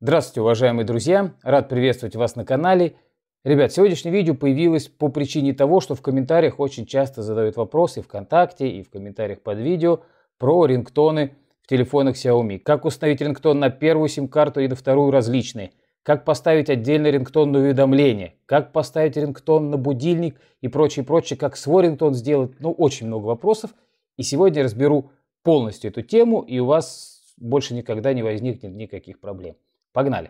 Здравствуйте, уважаемые друзья! Рад приветствовать вас на канале. Ребят, сегодняшнее видео появилось по причине того, что в комментариях очень часто задают вопросы ВКонтакте и в комментариях под видео про рингтоны в телефонах Xiaomi. Как установить рингтон на первую сим-карту и на вторую различные? Как поставить отдельно рингтон на уведомление? Как поставить рингтон на будильник и прочее, прочее? Как свой рингтон сделать? Ну, очень много вопросов. И сегодня разберу полностью эту тему, и у вас больше никогда не возникнет никаких проблем. Погнали!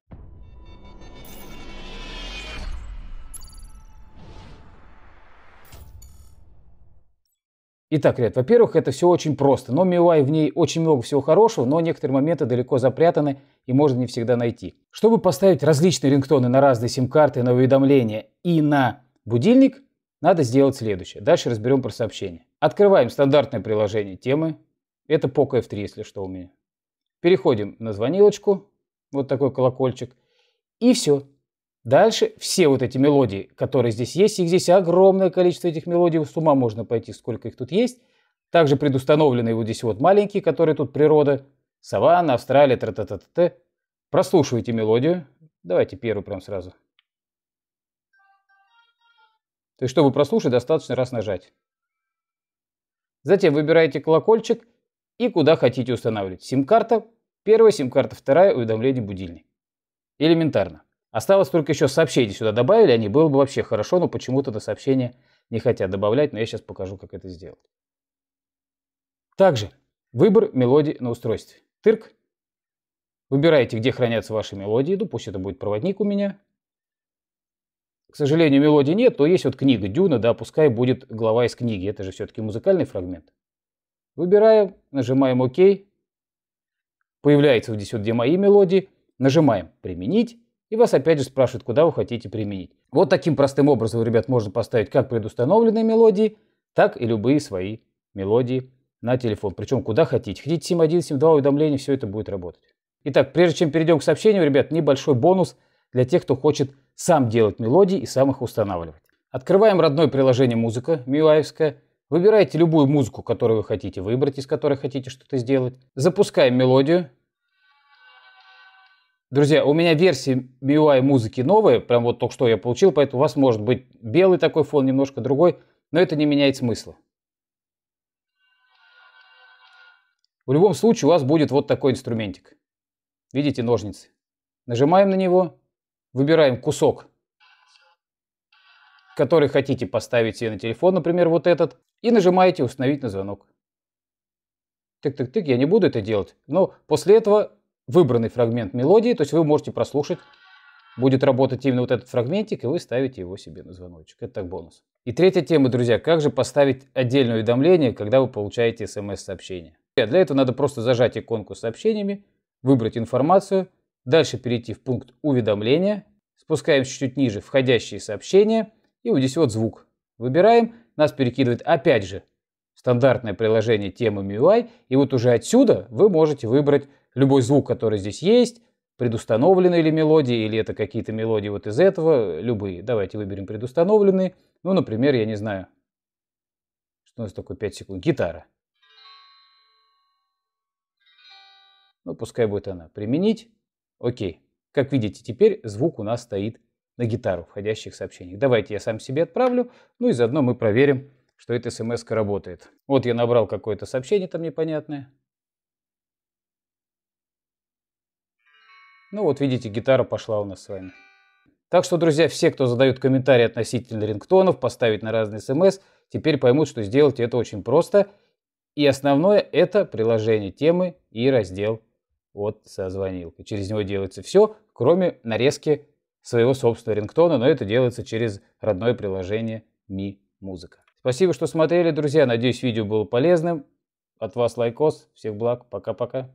Итак, ребят, во-первых, это все очень просто, но MIUI в ней очень много всего хорошего, но некоторые моменты далеко запрятаны и можно не всегда найти. Чтобы поставить различные рингтоны на разные сим-карты, на уведомления и на будильник, надо сделать следующее. Дальше разберем про сообщения. Открываем стандартное приложение темы. Это Poco F3, если что у меня. Переходим на звонилочку вот такой колокольчик. И все. Дальше все вот эти мелодии, которые здесь есть, их здесь огромное количество этих мелодий, с ума можно пойти, сколько их тут есть. Также предустановлены вот здесь вот маленькие, которые тут природа, саванна, Австралия, тра та та та та Прослушивайте мелодию. Давайте первую прям сразу. То есть, чтобы прослушать, достаточно раз нажать. Затем выбираете колокольчик и куда хотите устанавливать. Сим-карта Первая сим-карта, вторая – уведомление будильник. Элементарно. Осталось только еще сообщения сюда добавили, они было бы вообще хорошо, но почему-то до сообщения не хотят добавлять, но я сейчас покажу, как это сделать. Также выбор мелодии на устройстве. Тырк. Выбираете, где хранятся ваши мелодии. Ну, пусть это будет проводник у меня. К сожалению, мелодии нет, то есть вот книга Дюна, да, пускай будет глава из книги. Это же все-таки музыкальный фрагмент. Выбираем, нажимаем ОК. Появляется вот здесь вот где мои мелодии, нажимаем «Применить», и вас опять же спрашивают, куда вы хотите применить. Вот таким простым образом, ребят, можно поставить как предустановленные мелодии, так и любые свои мелодии на телефон. Причем куда хотите. Хотите 71, 72 уведомления, все это будет работать. Итак, прежде чем перейдем к сообщению, ребят, небольшой бонус для тех, кто хочет сам делать мелодии и сам их устанавливать. Открываем родное приложение «Музыка» милаевское – Выбирайте любую музыку, которую вы хотите выбрать, из которой хотите что-то сделать. Запускаем мелодию. Друзья, у меня версии MIUI музыки новые, прям вот только что я получил, поэтому у вас может быть белый такой фон, немножко другой, но это не меняет смысла. В любом случае у вас будет вот такой инструментик. Видите ножницы? Нажимаем на него, выбираем кусок, который хотите поставить себе на телефон, например, вот этот и нажимаете «Установить на звонок». Тык-тык-тык, я не буду это делать, но после этого выбранный фрагмент мелодии, то есть вы можете прослушать, будет работать именно вот этот фрагментик, и вы ставите его себе на звоночек. Это так бонус. И третья тема, друзья, как же поставить отдельное уведомление, когда вы получаете смс-сообщение. Для этого надо просто зажать иконку с сообщениями, выбрать информацию, дальше перейти в пункт уведомления, спускаемся чуть ниже входящие сообщения, и вот здесь вот звук. Выбираем, нас перекидывает опять же стандартное приложение темы MIUI, и вот уже отсюда вы можете выбрать любой звук, который здесь есть, предустановленные ли мелодии, или это какие-то мелодии вот из этого, любые. Давайте выберем предустановленные. Ну, например, я не знаю, что у нас такое 5 секунд, гитара. Ну, пускай будет она. Применить. Окей. Как видите, теперь звук у нас стоит на гитару входящих сообщений. Давайте я сам себе отправлю, ну и заодно мы проверим, что эта смс работает. Вот я набрал какое-то сообщение там непонятное. Ну вот видите, гитара пошла у нас с вами. Так что, друзья, все, кто задают комментарии относительно рингтонов, поставить на разные смс, теперь поймут, что сделать это очень просто. И основное – это приложение темы и раздел от созвонилка. Через него делается все, кроме нарезки своего собственного рингтона, но это делается через родное приложение Mi Музыка. Спасибо, что смотрели, друзья. Надеюсь, видео было полезным. От вас лайкос. Всех благ. Пока-пока.